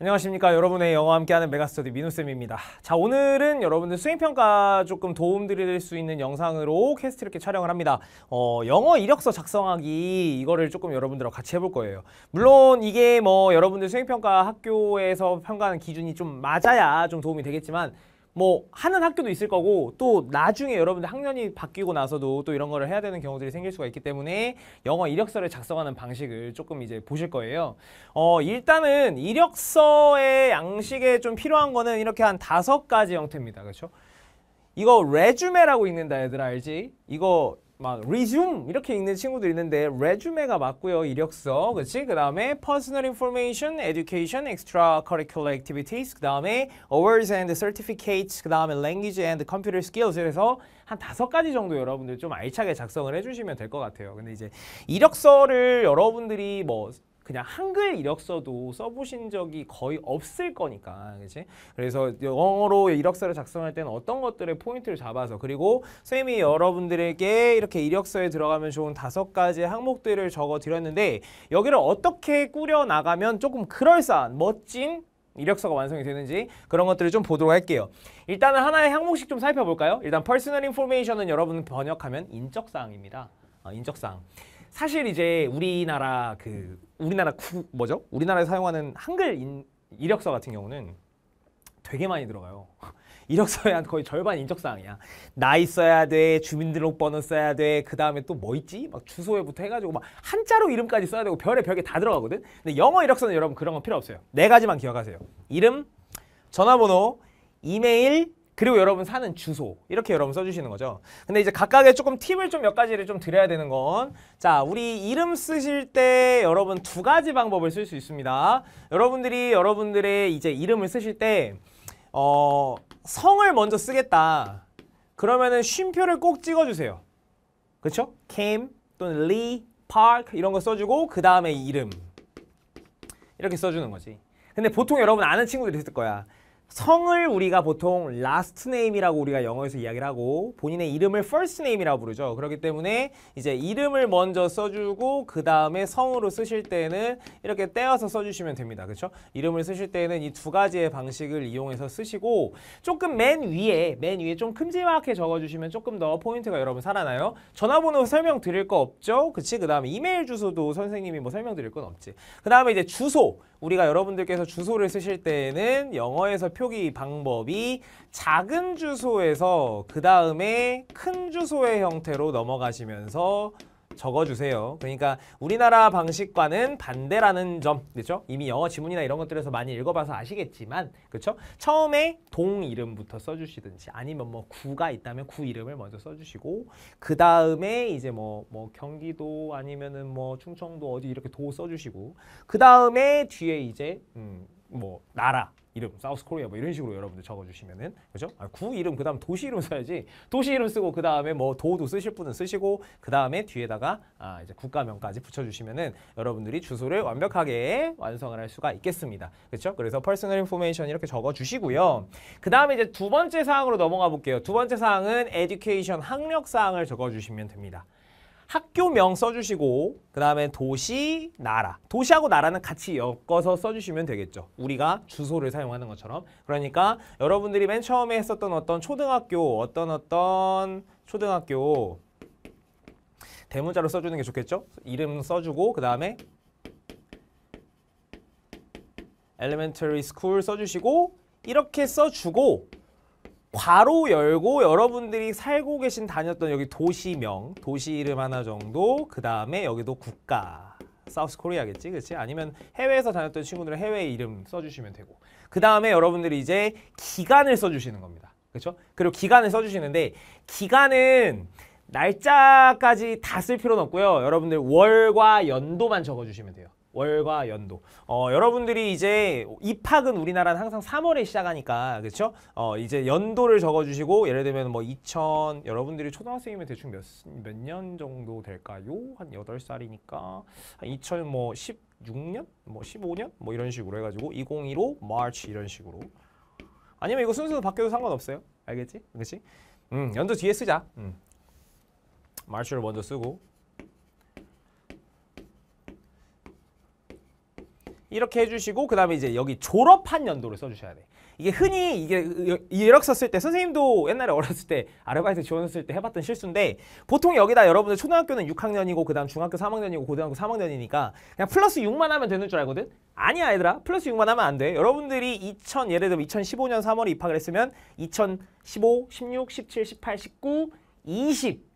안녕하십니까 여러분의 영어와 함께하는 메가스터디 민우쌤입니다 자 오늘은 여러분들 수행평가 조금 도움드릴 수 있는 영상으로 캐스트 이렇게 촬영을 합니다 어, 영어 이력서 작성하기 이거를 조금 여러분들과 같이 해볼 거예요 물론 이게 뭐 여러분들 수행평가 학교에서 평가하는 기준이 좀 맞아야 좀 도움이 되겠지만 뭐 하는 학교도 있을 거고 또 나중에 여러분들 학년이 바뀌고 나서도 또 이런 거를 해야 되는 경우들이 생길 수가 있기 때문에 영어 이력서를 작성하는 방식을 조금 이제 보실 거예요. 어, 일단은 이력서의 양식에 좀 필요한 거는 이렇게 한 다섯 가지 형태입니다. 그렇죠? 이거 레주메라고 읽는다 얘들아 알지? 이거 막 resume 이렇게 읽는 친구들 있는데 resume가 맞고요. 이력서. 그렇지? 그다음에 personal information, education, extracurricular activities, 그다음에 awards and certificates, 그다음에 language and computer skills 그래서 한 다섯 가지 정도 여러분들 좀 알차게 작성을 해 주시면 될 것 같아요. 근데 이제 이력서를 여러분들이 뭐 그냥 한글 이력서도 써보신 적이 거의 없을 거니까 그렇 그래서 영어로 이력서를 작성할 때는 어떤 것들의 포인트를 잡아서 그리고 쌤이 여러분들에게 이렇게 이력서에 들어가면 좋은 다섯 가지 항목들을 적어 드렸는데 여기를 어떻게 꾸려 나가면 조금 그럴싸한 멋진 이력서가 완성이 되는지 그런 것들을 좀 보도록 할게요. 일단은 하나의 항목씩 좀 살펴볼까요? 일단 personal information은 여러분 번역하면 인적사항입니다. 어, 인적사항. 사실 이제 우리나라 그 우리나라 구 뭐죠? 우리나라에 사용하는 한글 인, 이력서 같은 경우는 되게 많이 들어가요. 이력서에한 거의 절반 인적사항이야. 나이 써야 돼, 주민등록번호 써야 돼, 그 다음에 또 뭐 있지? 막 주소에부터 해가지고 막 한자로 이름까지 써야 되고 별에 별게 다 들어가거든. 근데 영어 이력서는 여러분 그런 건 필요 없어요. 네 가지만 기억하세요. 이름, 전화번호, 이메일, 그리고 여러분 사는 주소 이렇게 여러분 써주시는 거죠. 근데 이제 각각의 조금 팁을 좀 몇 가지를 좀 드려야 되는 건자 우리 이름 쓰실 때 여러분 두 가지 방법을 쓸 수 있습니다. 여러분들이 여러분들의 이제 이름을 쓰실 때 어, 성을 먼저 쓰겠다. 그러면은 쉼표를 꼭 찍어주세요. 그렇죠? Kim 또는 Lee, Park 이런 거 써주고 그 다음에 이름 이렇게 써주는 거지. 근데 보통 여러분 아는 친구들이 있을 거야. 성을 우리가 보통 last name이라고 우리가 영어에서 이야기를 하고 본인의 이름을 first name이라고 부르죠. 그렇기 때문에 이제 이름을 먼저 써주고 그 다음에 성으로 쓰실 때는 이렇게 떼어서 써주시면 됩니다. 그렇죠? 이름을 쓰실 때는 이 두 가지의 방식을 이용해서 쓰시고 조금 맨 위에 맨 위에 좀 큼지막하게 적어주시면 조금 더 포인트가 여러분 살아나요. 전화번호 설명드릴 거 없죠? 그치? 그 다음에 이메일 주소도 선생님이 뭐 설명드릴 건 없지. 그 다음에 이제 주소 우리가 여러분들께서 주소를 쓰실 때에는 영어에서 표기 방법이 작은 주소에서 그 다음에 큰 주소의 형태로 넘어가시면서 적어주세요. 그러니까 우리나라 방식과는 반대라는 점, 그렇죠? 이미 영어 지문이나 이런 것들에서 많이 읽어봐서 아시겠지만, 그렇죠? 처음에 동 이름부터 써주시든지 아니면 뭐 구가 있다면 구 이름을 먼저 써주시고 그 다음에 이제 뭐뭐 뭐 경기도 아니면은 뭐 충청도 어디 이렇게 도 써주시고 그 다음에 뒤에 이제 음, 뭐 나라 이름 사우스 코리아 뭐 이런 식으로 여러분들 적어주시면은 그죠? 아, 구 이름 그다음 도시 이름 써야지 도시 이름 쓰고 그 다음에 뭐 도도 쓰실 분은 쓰시고 그 다음에 뒤에다가 아, 이제 국가명까지 붙여주시면은 여러분들이 주소를 완벽하게 완성을 할 수가 있겠습니다. 그렇죠? 그래서 퍼스널 인포메이션 이렇게 적어주시고요. 그 다음에 이제 두 번째 사항으로 넘어가 볼게요. 두 번째 사항은 에듀케이션 학력 사항을 적어주시면 됩니다. 학교명 써주시고 그 다음에 도시, 나라 도시하고 나라는 같이 엮어서 써주시면 되겠죠 우리가 주소를 사용하는 것처럼 그러니까 여러분들이 맨 처음에 했었던 어떤 초등학교 어떤 어떤 초등학교 대문자로 써주는 게 좋겠죠 이름 써주고 그 다음에 elementary school 써주시고 이렇게 써주고 괄호 열고 여러분들이 살고 계신 다녔던 여기 도시명, 도시 이름 하나 정도, 그 다음에 여기도 국가, 사우스 코리아겠지, 그렇지? 아니면 해외에서 다녔던 친구들은 해외 이름 써주시면 되고 그 다음에 여러분들이 이제 기간을 써주시는 겁니다. 그렇죠? 그리고 기간을 써주시는데 기간은 날짜까지 다 쓸 필요는 없고요. 여러분들 월과 연도만 적어주시면 돼요. 월과 연도. 어, 여러분들이 이제 입학은 우리나라는 항상 3월에 시작하니까 그렇죠? 어, 이제 연도를 적어주시고 예를 들면 뭐2000 여러분들이 초등학생이면 대충 몇 몇 년 정도 될까요? 한 8살이니까 한2000뭐 16년? 뭐 15년? 뭐, 뭐 이런 식으로 해가지고 2015 March 이런 식으로 아니면 이거 순서도 바뀌어도 상관없어요. 알겠지? 그렇 음, 연도 뒤에 쓰자. 음. March를 먼저 쓰고 이렇게 해주시고 그 다음에 이제 여기 졸업한 연도를 써주셔야 돼. 이게 흔히 이게 이력서 을때 선생님도 옛날에 어렸을 때 아르바이트 지원했을 때 해봤던 실수인데 보통 여기다 여러분들 초등학교는 6학년이고 그 다음 중학교 3학년이고 고등학교 3학년이니까 그냥 플러스 6만 하면 되는 줄 알거든? 아니야 얘들아 플러스 6만 하면 안 돼. 여러분들이 2000 예를 들면 2015년 3월에 입학을 했으면 2015, 16, 17, 18, 19, 20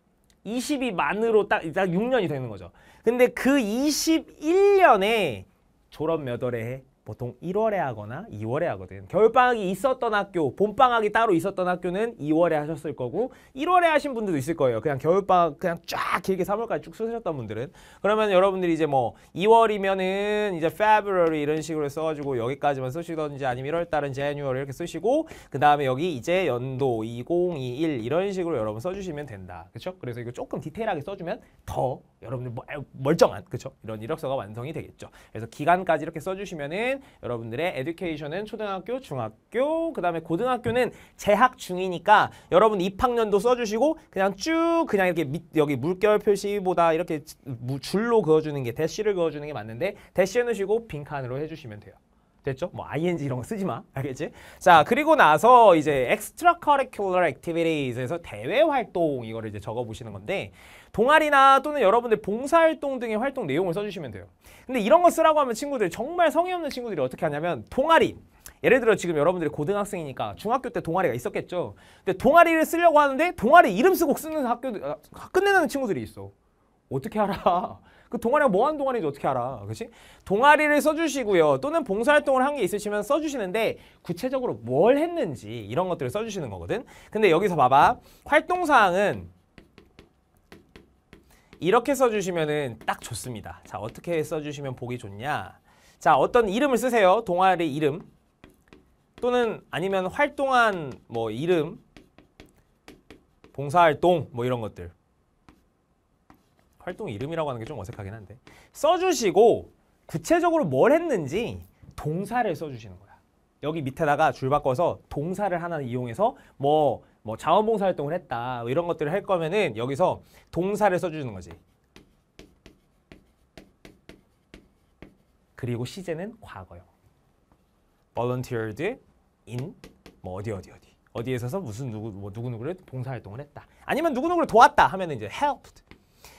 20이 만으로 딱, 딱 6년이 되는 거죠. 근데 그 21년에 졸업 몇 월에 해? 보통 1월에 하거나 2월에 하거든. 겨울방학이 있었던 학교, 봄방학이 따로 있었던 학교는 2월에 하셨을 거고 1월에 하신 분들도 있을 거예요. 그냥 겨울방학 그냥 쫙 길게 3월까지 쭉 쓰셨던 분들은. 그러면 여러분들이 이제 뭐 2월이면은 이제 February 이런 식으로 써가지고 여기까지만 쓰시던지 아니면 1월달은 January 이렇게 쓰시고 그 다음에 여기 이제 연도 2021 이런 식으로 여러분 써주시면 된다. 그쵸 그래서 이거 조금 디테일하게 써주면 더 여러분들 멀쩡한 그쵸 이런 이력서가 완성이 되겠죠. 그래서 기간까지 이렇게 써주시면은 때는 여러분들의 에듀케이션은 초등학교, 중학교, 그 다음에 고등학교는 재학 중이니까 여러분 입학년도 써주시고 그냥 쭉 그냥 이렇게 밑, 여기 물결 표시보다 이렇게 줄로 그어주는 게 대시를 그어주는 게 맞는데 대시 해놓으시고 빈칸으로 해주시면 돼요. 됐죠? 뭐 ing 이런 거 쓰지 마. 알겠지? 자, 그리고 나서 이제 extra curricular activities에서 대외 활동 이거를 이제 적어 보시는 건데 동아리나 또는 여러분들 봉사활동 등의 활동 내용을 써주시면 돼요. 근데 이런 거 쓰라고 하면 친구들 정말 성의 없는 친구들이 어떻게 하냐면 동아리 예를 들어 지금 여러분들이 고등학생이니까 중학교 때 동아리가 있었겠죠. 근데 동아리를 쓰려고 하는데 동아리 이름 쓰고 쓰는 학교 아, 끝내는 친구들이 있어. 어떻게 알아? 그 동아리가 뭐하는 동아리인지 어떻게 알아. 그렇지? 동아리를 써주시고요. 또는 봉사활동을 한 게 있으시면 써주시는데 구체적으로 뭘 했는지 이런 것들을 써주시는 거거든. 근데 여기서 봐봐. 활동사항은 이렇게 써주시면딱 좋습니다. 자 어떻게 써주시면 보기 좋냐. 자 어떤 이름을 쓰세요. 동아리 이름 또는 아니면 활동한 뭐 이름 봉사활동 뭐 이런 것들 활동 이름이라고 하는 게 좀 어색하긴 한데 써주시고 구체적으로 뭘 했는지 동사를 써주시는 거야. 여기 밑에다가 줄 바꿔서 동사를 하나 이용해서 뭐, 뭐 자원봉사 활동을 했다 뭐 이런 것들을 할 거면은 여기서 동사를 써주는 거지. 그리고 시제는 과거형. volunteered in 뭐 어디 어디 어디 어디에서서 무슨 누구 뭐 누구 누구를 봉사 활동을 했다. 아니면 누구 누구를 도왔다 하면 이제 helped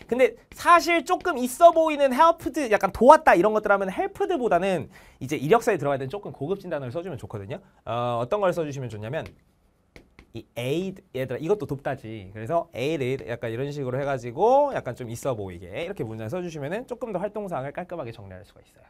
근데 사실 조금 있어 보이는 helped 약간 도왔다 이런 것들 하면 helped보다는 이제 이력서에 들어가야 되는 조금 고급진 단어를 써주면 좋거든요. 어, 어떤 걸 써주시면 좋냐면 이 aid 얘들아 이것도 돕다지 그래서 aided 약간 이런 식으로 해가지고 약간 좀 있어 보이게 이렇게 문장 써주시면은 조금 더 활동사항을 깔끔하게 정리할 수가 있어요.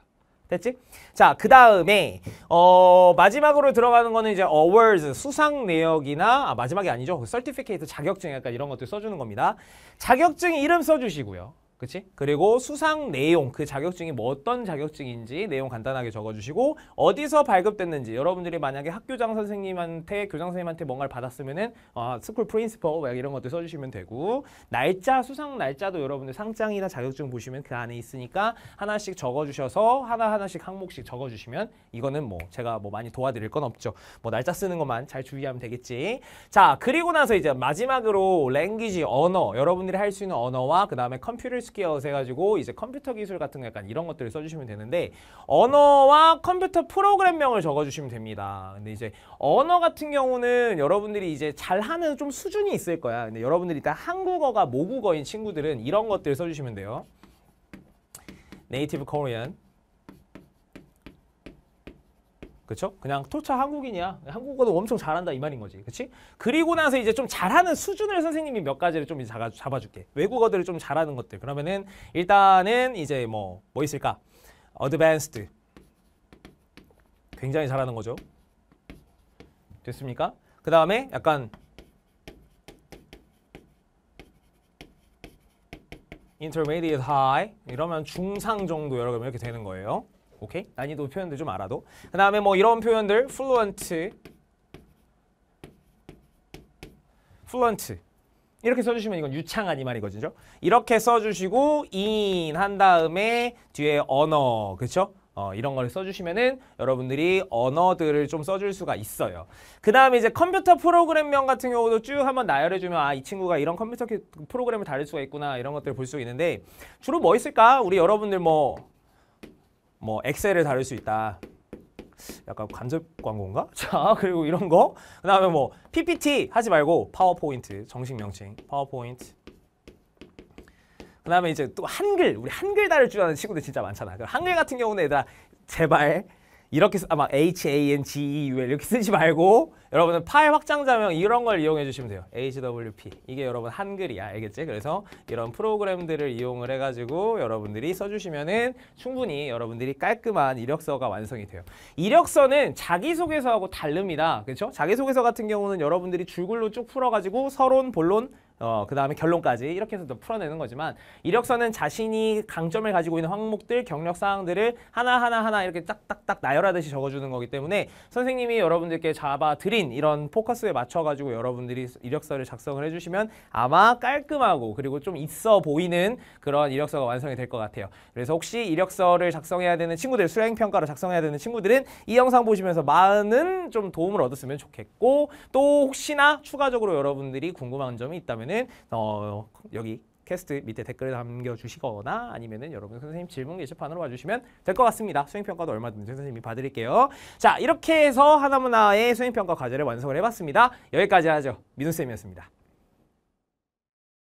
됐지? 자, 그 다음에 어, 마지막으로 들어가는 거는 이제 awards, 수상 내역이나 아, 마지막이 아니죠. c e r t i f 자격증 약간 이런 것들 써주는 겁니다. 자격증 이름 써주시고요. 그치? 그리고 수상 내용, 그 자격증이 뭐 어떤 자격증인지 내용 간단하게 적어주시고 어디서 발급됐는지 여러분들이 만약에 학교장 선생님한테, 교장 선생님한테 뭔가를 받았으면은 어, 스쿨 프린스퍼 막 이런 것도 써주시면 되고 날짜, 수상 날짜도 여러분들 상장이나 자격증 보시면 그 안에 있으니까 하나씩 적어주셔서 하나하나씩 항목씩 적어주시면 이거는 뭐 제가 뭐 많이 도와드릴 건 없죠. 뭐 날짜 쓰는 것만 잘 주의하면 되겠지. 자, 그리고 나서 이제 마지막으로 랭귀지 언어, 여러분들이 할 수 있는 언어와 그 다음에 컴퓨터 스 소프트웨어에 가지고 이제 컴퓨터 기술 같은 거 약간 이런 것들을 써주시면 되는데 언어와 컴퓨터 프로그램명을 적어주시면 됩니다. 근데 이제 언어 같은 경우는 여러분들이 이제 잘하는 좀 수준이 있을 거야. 근데 여러분들이 일단 한국어가 모국어인 친구들은 이런 것들 을 써주시면 돼요. 네이티브 코리안 그렇죠? 그냥 토차 한국인이야. 한국어도 엄청 잘한다 이 말인 거지. 그렇지? 그리고 나서 이제 좀 잘하는 수준을 선생님이 몇 가지를 좀 잡아, 잡아줄게. 외국어들을 좀 잘하는 것들. 그러면은 일단은 이제 뭐뭐 뭐 있을까? 어드밴스드. 굉장히 잘하는 거죠. 됐습니까? 그 다음에 약간 intermediate high 이러면 중상 정도 여러분 이렇게 되는 거예요. 오케이? 난이도 표현들 좀 알아도. 그 다음에 뭐 이런 표현들 fluent, fluent 이렇게 써주시면 이건 유창한 이말이거죠 이렇게 써주시고 in 한 다음에 뒤에 언어, 그렇죠? 어, 이런 걸 써주시면은 여러분들이 언어들을 좀 써줄 수가 있어요. 그 다음에 이제 컴퓨터 프로그램명 같은 경우도 쭉 한번 나열해주면 아, 이 친구가 이런 컴퓨터 프로그램을 다룰 수가 있구나 이런 것들을 볼 수 있는데 주로 뭐 있을까? 우리 여러분들 뭐뭐 엑셀을 다룰 수 있다. 약간 간접 광고인가? 자, 그리고 이런 거. 그다음에 뭐 PPT 하지 말고 파워포인트 정식 명칭. 파워포인트. 그다음에 이제 또 한글. 우리 한글 다룰 줄 아는 친구들 진짜 많잖아. 그 한글 같은 경우는 얘들아 제발 이렇게 아마 H A N G E U L 이렇게 쓰지 말고 여러분은 파일 확장자명 이런 걸 이용해 주시면 돼요. H W P 이게 여러분 한글이야 알겠지? 그래서 이런 프로그램들을 이용을 해가지고 여러분들이 써주시면은 충분히 여러분들이 깔끔한 이력서가 완성이 돼요. 이력서는 자기소개서하고 다릅니다. 그렇죠? 자기소개서 같은 경우는 여러분들이 줄글로 쭉 풀어가지고 서론 본론 어, 그 다음에 결론까지 이렇게 해서 풀어내는 거지만 이력서는 자신이 강점을 가지고 있는 항목들, 경력 사항들을 하나하나 하나 이렇게 딱딱딱 나열하듯이 적어주는 거기 때문에 선생님이 여러분들께 잡아드린 이런 포커스에 맞춰가지고 여러분들이 이력서를 작성을 해주시면 아마 깔끔하고 그리고 좀 있어 보이는 그런 이력서가 완성이 될 것 같아요. 그래서 혹시 이력서를 작성해야 되는 친구들, 수행평가로 작성해야 되는 친구들은 이 영상 보시면서 많은 좀 도움을 얻었으면 좋겠고 또 혹시나 추가적으로 여러분들이 궁금한 점이 있다면 그러면은 어, 여기 캐스트 밑에 댓글 남겨주시거나 아니면은 여러분 선생님 질문 게시판으로 와주시면 될 것 같습니다. 수행평가도 얼마든지 선생님이 봐드릴게요. 자 이렇게 해서 하나문화의 수행평가 과제를 완성을 해봤습니다. 여기까지 하죠. 민우쌤이었습니다.